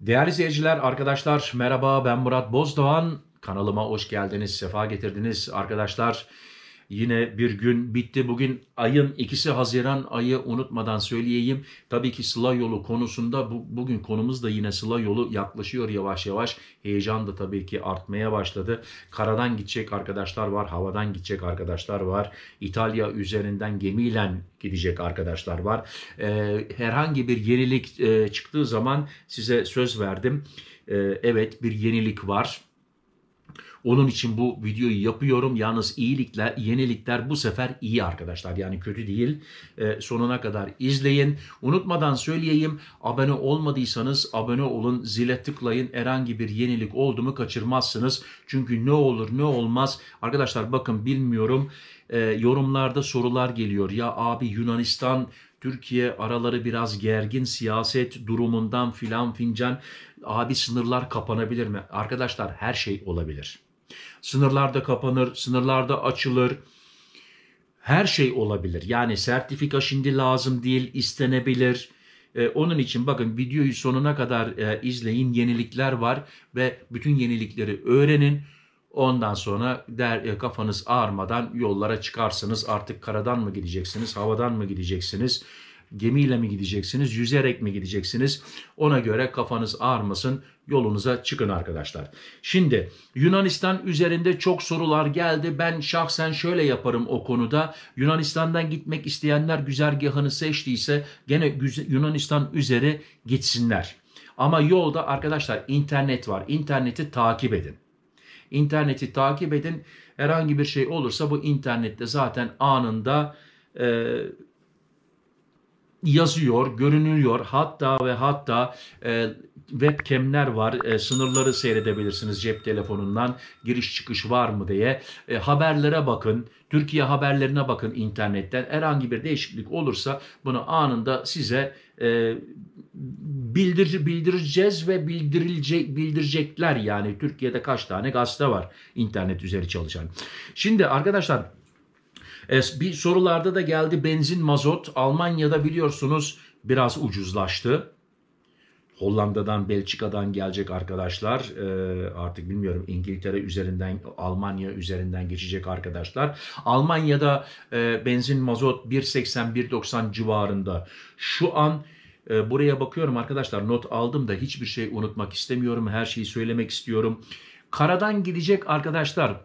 Değerli seyirciler, arkadaşlar merhaba ben Murat Bozdoğan. Kanalıma hoş geldiniz, sefa getirdiniz arkadaşlar. Yine bir gün bitti. Bugün ayın ikisi Haziran ayı unutmadan söyleyeyim. Tabii ki Sıla yolu konusunda bu, bugün konumuz da yine Sıla yolu yaklaşıyor yavaş yavaş. Heyecan da tabii ki artmaya başladı. Karadan gidecek arkadaşlar var. Havadan gidecek arkadaşlar var. İtalya üzerinden gemiyle gidecek arkadaşlar var. Ee, herhangi bir yenilik e, çıktığı zaman size söz verdim. Ee, evet bir yenilik var onun için bu videoyu yapıyorum. Yalnız iyilikler, yenilikler bu sefer iyi arkadaşlar. Yani kötü değil. E, sonuna kadar izleyin. Unutmadan söyleyeyim. Abone olmadıysanız abone olun. Zile tıklayın. Herhangi bir yenilik oldu mu kaçırmazsınız. Çünkü ne olur ne olmaz. Arkadaşlar bakın bilmiyorum. E, yorumlarda sorular geliyor. Ya abi Yunanistan Türkiye araları biraz gergin siyaset durumundan filan fincan abi sınırlar kapanabilir mi? Arkadaşlar her şey olabilir. Sınırlarda kapanır, sınırlarda açılır. Her şey olabilir. Yani sertifika şimdi lazım değil, istenebilir. Ee, onun için bakın videoyu sonuna kadar e, izleyin. Yenilikler var ve bütün yenilikleri öğrenin. Ondan sonra der, e, kafanız ağarmadan yollara çıkarsınız. Artık karadan mı gideceksiniz, havadan mı gideceksiniz? Gemiyle mi gideceksiniz? Yüzerek mi gideceksiniz? Ona göre kafanız ağrmasın. Yolunuza çıkın arkadaşlar. Şimdi Yunanistan üzerinde çok sorular geldi. Ben şahsen şöyle yaparım o konuda. Yunanistan'dan gitmek isteyenler güzergahını seçtiyse gene Yunanistan üzeri gitsinler. Ama yolda arkadaşlar internet var. İnterneti takip edin. İnterneti takip edin. Herhangi bir şey olursa bu internette zaten anında e, yazıyor, görünüyor. Hatta ve hatta e, webcamler var. E, sınırları seyredebilirsiniz cep telefonundan. Giriş çıkış var mı diye. E, haberlere bakın. Türkiye haberlerine bakın internetten. Herhangi bir değişiklik olursa bunu anında size e, bildir bildireceğiz ve bildirilecek bildirecekler yani Türkiye'de kaç tane gazete var internet üzeri çalışan. Şimdi arkadaşlar bir sorularda da geldi benzin, mazot. Almanya'da biliyorsunuz biraz ucuzlaştı. Hollanda'dan, Belçika'dan gelecek arkadaşlar e, artık bilmiyorum İngiltere üzerinden, Almanya üzerinden geçecek arkadaşlar. Almanya'da e, benzin mazot 1.80-1.90 civarında. Şu an e, buraya bakıyorum arkadaşlar not aldım da hiçbir şey unutmak istemiyorum. Her şeyi söylemek istiyorum. Karadan gidecek arkadaşlar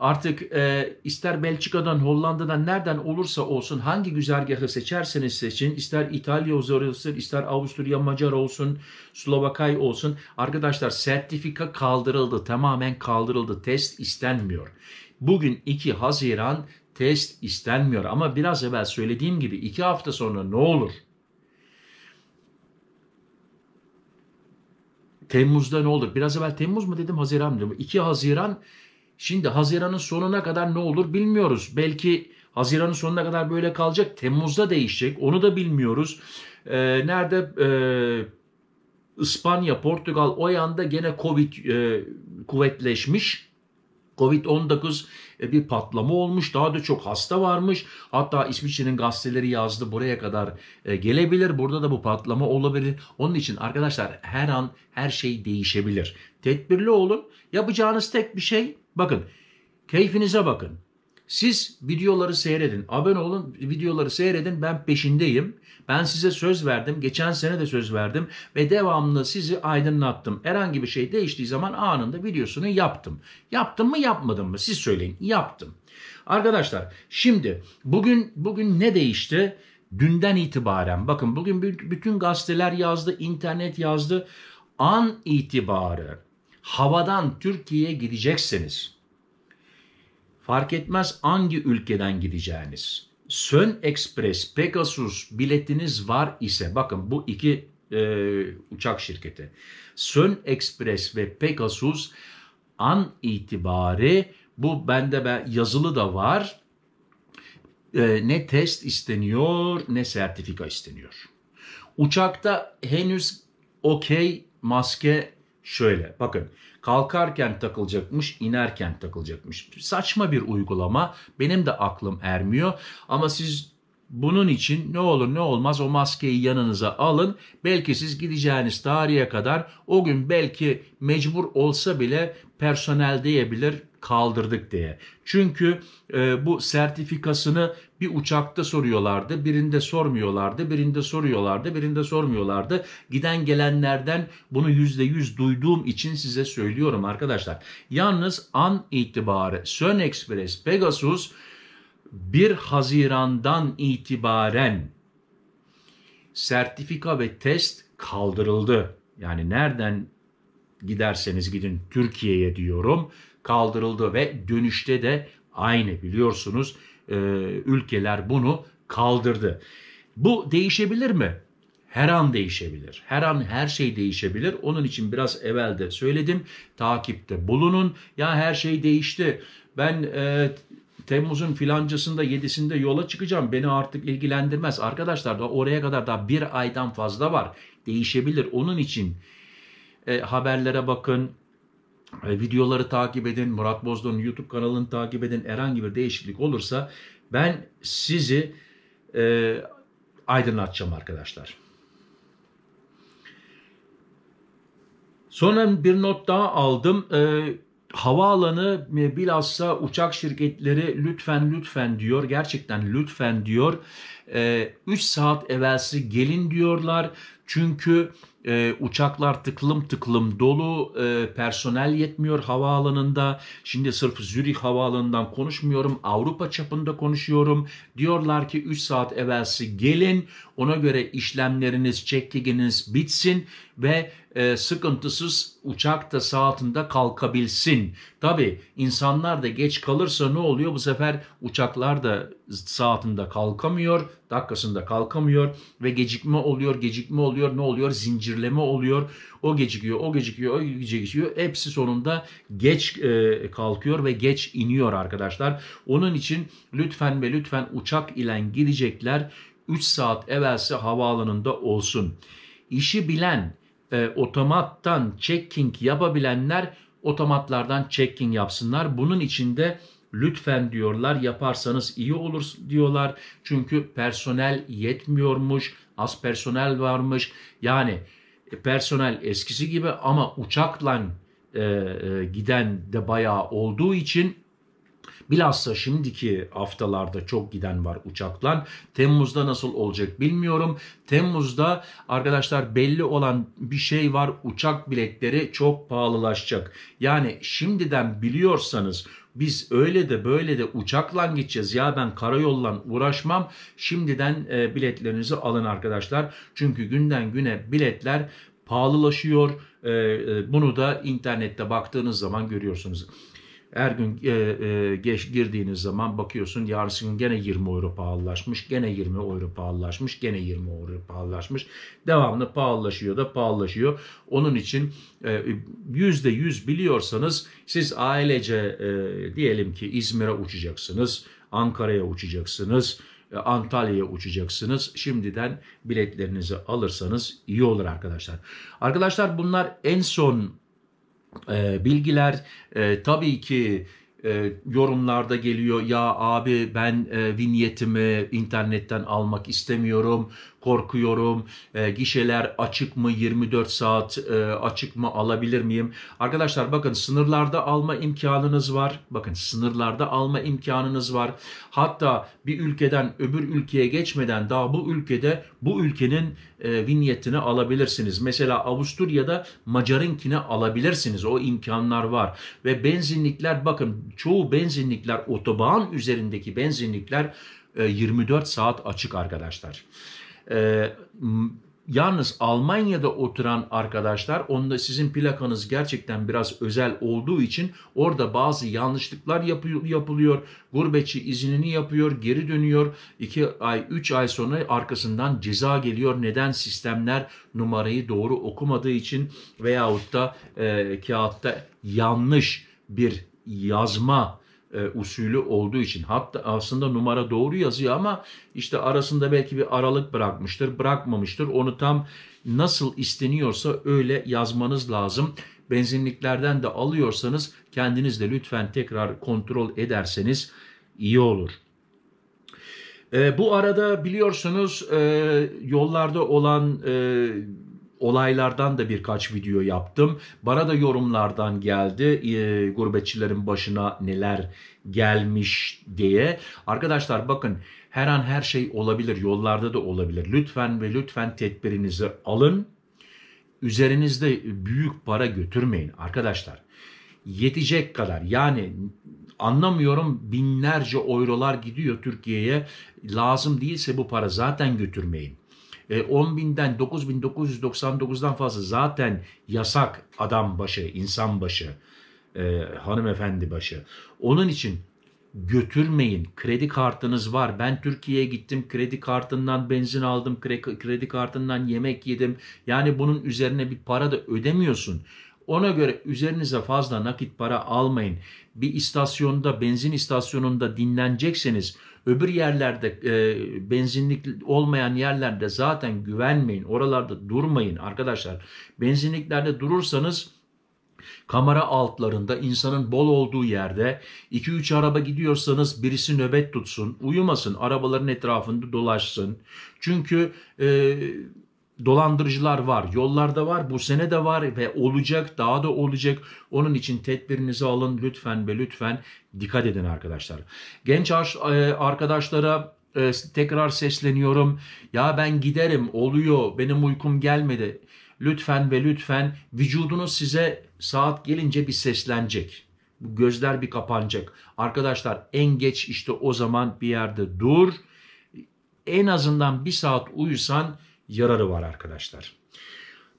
Artık e, ister Belçika'dan, Hollanda'dan nereden olursa olsun hangi güzergahı seçerseniz seçin. ister İtalya olsun, ister Avusturya Macar olsun, Slovakay olsun. Arkadaşlar sertifika kaldırıldı, tamamen kaldırıldı. Test istenmiyor. Bugün 2 Haziran test istenmiyor ama biraz evvel söylediğim gibi 2 hafta sonra ne olur? Temmuz'da ne olur? Biraz evvel Temmuz mu dedim Haziran mı? 2 Haziran Şimdi Haziran'ın sonuna kadar ne olur bilmiyoruz. Belki Haziran'ın sonuna kadar böyle kalacak. Temmuz'da değişecek. Onu da bilmiyoruz. E, nerede e, İspanya, Portugal o yanda gene Covid e, kuvvetleşmiş. Covid-19 e, bir patlama olmuş. Daha da çok hasta varmış. Hatta İsviçre'nin gazeteleri yazdı buraya kadar e, gelebilir. Burada da bu patlama olabilir. Onun için arkadaşlar her an her şey değişebilir. Tedbirli olun. Yapacağınız tek bir şey Bakın keyfinize bakın. Siz videoları seyredin. Abone olun videoları seyredin. Ben peşindeyim. Ben size söz verdim. Geçen sene de söz verdim. Ve devamlı sizi aydınlattım. Herhangi bir şey değiştiği zaman anında videosunu yaptım. Yaptım mı yapmadım mı? Siz söyleyin. Yaptım. Arkadaşlar şimdi bugün bugün ne değişti? Dünden itibaren bakın bugün bütün gazeteler yazdı, internet yazdı. An itibarı havadan Türkiye'ye gideceksiniz. Fark etmez hangi ülkeden gideceğiniz. Sön Express, Pegasus biletiniz var ise bakın bu iki e, uçak şirketi. Sön Express ve Pegasus an itibari bu bende ben, yazılı da var. E, ne test isteniyor ne sertifika isteniyor. Uçakta henüz okey maske şöyle. Bakın kalkarken takılacakmış, inerken takılacakmış. Saçma bir uygulama. Benim de aklım ermiyor. Ama siz bunun için ne olur ne olmaz o maskeyi yanınıza alın. Belki siz gideceğiniz tarihe kadar o gün belki mecbur olsa bile personel diyebilir kaldırdık diye. Çünkü e, bu sertifikasını bir uçakta soruyorlardı, birinde sormuyorlardı, birinde soruyorlardı, birinde sormuyorlardı. Giden gelenlerden bunu yüzde yüz duyduğum için size söylüyorum arkadaşlar. Yalnız an itibarı Sun Express Pegasus 1 Haziran'dan itibaren sertifika ve test kaldırıldı. Yani nereden giderseniz gidin Türkiye'ye diyorum kaldırıldı ve dönüşte de aynı biliyorsunuz e, ülkeler bunu kaldırdı. Bu değişebilir mi? Her an değişebilir. Her an her şey değişebilir. Onun için biraz evvel de söyledim. Takipte bulunun. Ya her şey değişti. Ben e, Temmuz'un filancasında yedisinde yola çıkacağım. Beni artık ilgilendirmez. Arkadaşlar da oraya kadar daha bir aydan fazla var. Değişebilir. Onun için e, haberlere bakın e, videoları takip edin, Murat Bozdoğan'ın YouTube kanalını takip edin. Herhangi bir değişiklik olursa ben sizi e, aydınlatacağım arkadaşlar. Sonra bir not daha aldım. E, havaalanı e, bilhassa uçak şirketleri lütfen lütfen diyor. Gerçekten lütfen diyor e, ee, 3 saat evvelsi gelin diyorlar. Çünkü e, uçaklar tıklım tıklım dolu, e, personel yetmiyor havaalanında. Şimdi sırf Zürih havaalanından konuşmuyorum, Avrupa çapında konuşuyorum. Diyorlar ki 3 saat evvelsi gelin, ona göre işlemleriniz, check bitsin ve e, sıkıntısız uçak da saatinde kalkabilsin. Tabi insanlar da geç kalırsa ne oluyor? Bu sefer uçaklar da saatinde kalkamıyor dakikasında kalkamıyor ve gecikme oluyor, gecikme oluyor, ne oluyor? Zincirleme oluyor. O gecikiyor, o gecikiyor, o gecikiyor. Hepsi sonunda geç e, kalkıyor ve geç iniyor arkadaşlar. Onun için lütfen ve lütfen uçak ile gidecekler 3 saat evvelse havaalanında olsun. İşi bilen, e, otomattan checking yapabilenler otomatlardan checking yapsınlar. Bunun için de lütfen diyorlar yaparsanız iyi olur diyorlar. Çünkü personel yetmiyormuş, az personel varmış. Yani e, personel eskisi gibi ama uçakla e, e, giden de bayağı olduğu için Bilhassa şimdiki haftalarda çok giden var uçakla. Temmuz'da nasıl olacak bilmiyorum. Temmuz'da arkadaşlar belli olan bir şey var. Uçak biletleri çok pahalılaşacak. Yani şimdiden biliyorsanız biz öyle de böyle de uçakla gideceğiz ya ben karayollan uğraşmam. Şimdiden e, biletlerinizi alın arkadaşlar. Çünkü günden güne biletler pahalılaşıyor. E, e, bunu da internette baktığınız zaman görüyorsunuz. Her gün e, e, geç girdiğiniz zaman bakıyorsun yarısı gün gene 20 euro pahalılaşmış, gene 20 euro pahalılaşmış, gene 20 euro pahalılaşmış. Devamlı pahalılaşıyor da pahalılaşıyor. Onun için e, yüzde yüz biliyorsanız siz ailece e, diyelim ki İzmir'e uçacaksınız, Ankara'ya uçacaksınız, e, Antalya'ya uçacaksınız. Şimdiden biletlerinizi alırsanız iyi olur arkadaşlar. Arkadaşlar bunlar en son e, bilgiler e, tabii ki e, yorumlarda geliyor ya abi ben e, vinyetimi internetten almak istemiyorum korkuyorum. E, gişeler açık mı? 24 saat e, açık mı? Alabilir miyim? Arkadaşlar bakın sınırlarda alma imkanınız var. Bakın sınırlarda alma imkanınız var. Hatta bir ülkeden öbür ülkeye geçmeden daha bu ülkede bu ülkenin e, vinyetini alabilirsiniz. Mesela Avusturya'da Macar'ınkine alabilirsiniz. O imkanlar var. Ve benzinlikler bakın çoğu benzinlikler otoban üzerindeki benzinlikler 24 e, saat açık arkadaşlar. E, yalnız Almanya'da oturan arkadaşlar onda sizin plakanız gerçekten biraz özel olduğu için orada bazı yanlışlıklar yapı- yapılıyor. Gurbetçi iznini yapıyor, geri dönüyor. 2 ay, 3 ay sonra arkasından ceza geliyor. Neden sistemler numarayı doğru okumadığı için veyahut da e, kağıtta yanlış bir yazma e, usulü olduğu için hatta aslında numara doğru yazıyor ama işte arasında belki bir aralık bırakmıştır, bırakmamıştır. Onu tam nasıl isteniyorsa öyle yazmanız lazım. Benzinliklerden de alıyorsanız kendiniz de lütfen tekrar kontrol ederseniz iyi olur. E, bu arada biliyorsunuz e, yollarda olan e, olaylardan da birkaç video yaptım. Bana da yorumlardan geldi e, gurbetçilerin başına neler gelmiş diye. Arkadaşlar bakın her an her şey olabilir yollarda da olabilir. Lütfen ve lütfen tedbirinizi alın. Üzerinizde büyük para götürmeyin arkadaşlar. Yetecek kadar yani anlamıyorum binlerce eurolar gidiyor Türkiye'ye. Lazım değilse bu para zaten götürmeyin. E, 10.000'den 9.999'dan fazla zaten yasak adam başı, insan başı, e, hanımefendi başı. Onun için götürmeyin. Kredi kartınız var. Ben Türkiye'ye gittim. Kredi kartından benzin aldım. Kredi kartından yemek yedim. Yani bunun üzerine bir para da ödemiyorsun. Ona göre üzerinize fazla nakit para almayın. Bir istasyonda, benzin istasyonunda dinlenecekseniz Öbür yerlerde e, benzinlik olmayan yerlerde zaten güvenmeyin. Oralarda durmayın arkadaşlar. Benzinliklerde durursanız kamera altlarında insanın bol olduğu yerde 2-3 araba gidiyorsanız birisi nöbet tutsun. Uyumasın arabaların etrafında dolaşsın. Çünkü... E, dolandırıcılar var. Yollarda var. Bu sene de var ve olacak. Daha da olacak. Onun için tedbirinizi alın. Lütfen ve lütfen dikkat edin arkadaşlar. Genç e, arkadaşlara e, tekrar sesleniyorum. Ya ben giderim oluyor benim uykum gelmedi. Lütfen ve lütfen vücudunuz size saat gelince bir seslenecek. Gözler bir kapanacak. Arkadaşlar en geç işte o zaman bir yerde dur. En azından bir saat uyusan yararı var arkadaşlar.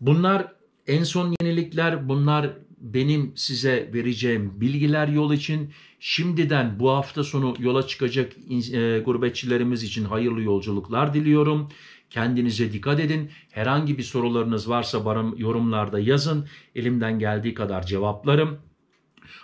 Bunlar en son yenilikler, bunlar benim size vereceğim bilgiler yol için. Şimdiden bu hafta sonu yola çıkacak e, gurbetçilerimiz için hayırlı yolculuklar diliyorum. Kendinize dikkat edin. Herhangi bir sorularınız varsa yorumlarda yazın. Elimden geldiği kadar cevaplarım.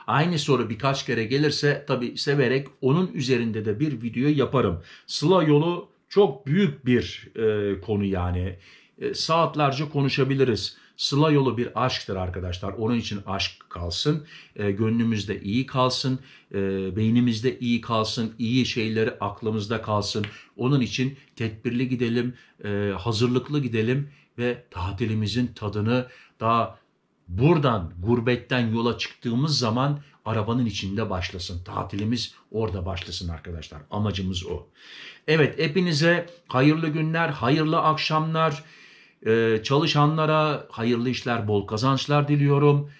Aynı soru birkaç kere gelirse tabi severek onun üzerinde de bir video yaparım. Sıla yolu çok büyük bir e, konu yani. E, saatlerce konuşabiliriz. Sıla yolu bir aşktır arkadaşlar. Onun için aşk kalsın. E, gönlümüzde iyi kalsın. E, beynimizde iyi kalsın. iyi şeyleri aklımızda kalsın. Onun için tedbirli gidelim. E, hazırlıklı gidelim. Ve tatilimizin tadını daha Buradan gurbetten yola çıktığımız zaman arabanın içinde başlasın. Tatilimiz orada başlasın arkadaşlar. Amacımız o. Evet hepinize hayırlı günler, hayırlı akşamlar. Ee, çalışanlara hayırlı işler, bol kazançlar diliyorum.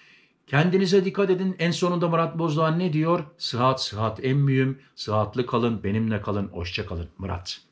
Kendinize dikkat edin. En sonunda Murat Bozdağ ne diyor? Sıhhat, sıhhat en mühim. Sıhhatlı kalın, benimle kalın, hoşça kalın. Murat.